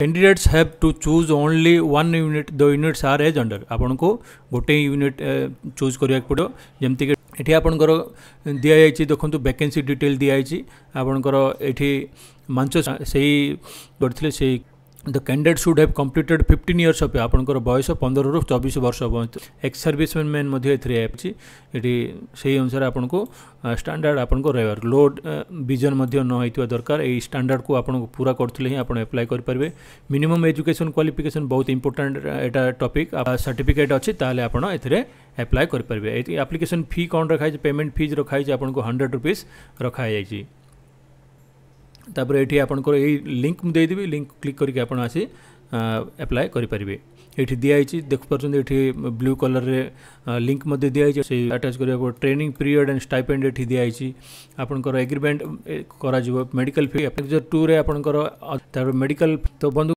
candidates have to choose only one unit the units are as under आपको गोटे unit choose करा पड़ो जमती এটি আপনার দিয়া যাই দেখুন ভ্যাকেন্সি ডিটেল দিয়া যাই আপনার এটি মাঞ্চ সেই the candidate should have completed fifteen years of ଆପଣଙ୍କର ବୟସ ପନ୍ଦରରୁ ଚବିଶ ବର୍ଷ ଏକ୍ସ ସର୍ଭିସମ୍ୟାନ୍ ମ୍ୟାନ୍ ମଧ୍ୟ ଏଥିରେ ଅଛି ଏଠି ସେହି ଅନୁସାରେ ଆପଣଙ୍କୁ ଷ୍ଟାଣ୍ଡାର୍ଡ଼ ଆପଣଙ୍କୁ ରହିବାର ଲୋଡ୍ ଭିଜନ୍ ମଧ୍ୟ ନ ହେଇଥିବା ଦରକାର ଏହି ଷ୍ଟାଣ୍ଡାର୍ଡ଼କୁ ଆପଣଙ୍କୁ ପୁରା କରୁଥିଲେ ହିଁ ଆପଣ ଆପ୍ଲାଏ କରିପାରିବେ ମିନିମମ୍ ଏଜୁକେସନ୍ କ୍ୱାଲିଫିକେସନ୍ ବହୁତ ଇମ୍ପୋର୍ଟାଣ୍ଟ ଏଇଟା ଟପିକ୍ ସାର୍ଟିଫିକେଟ୍ ଅଛି ତାହେଲେ ଆପଣ ଏଥିରେ ଆପ୍ଲାଏ କରିପାରିବେ ଏଠି ଆପ୍ଲିକେସନ୍ ଫି କ'ଣ ରଖାଯାଇଛି ପେମେଣ୍ଟ ଫିଜ୍ ରଖାଯାଇଛି ଆପଣଙ୍କୁ ହଣ୍ଡ୍ରେଡ଼ ରୁପିଜ୍ ରଖାଯାଇଛି ତାପରେ ଏଠି ଆପଣଙ୍କର ଏଇ ଲିଙ୍କ୍ ମୁଁ ଦେଇଦେବି ଲିଙ୍କ୍ କ୍ଲିକ୍ କରିକି ଆପଣ ଆସି ଆପ୍ଲାଏ କରିପାରିବେ ଏଠି ଦିଆହେଇଛି ଦେଖିପାରୁଛନ୍ତି ଏଠି ବ୍ଲୁ କଲର୍ରେ ଲିଙ୍କ୍ ମଧ୍ୟ ଦିଆହେଇଛି ସେଇ ଆଟାଚ୍ କରିବାକୁ ଟ୍ରେନିଂ ପିରିୟଡ଼ ଆଣ୍ଡ ଷ୍ଟାଇପେଣ୍ଡ ଏଠି ଦିଆହେଇଛି ଆପଣଙ୍କର ଏଗ୍ରିମେଣ୍ଟ କରାଯିବ ମେଡ଼ିକାଲ ଫି ହଜାର ଟୁରେ ଆପଣଙ୍କର ତା'ପରେ ମେଡ଼ିକାଲ ତ ବନ୍ଧୁ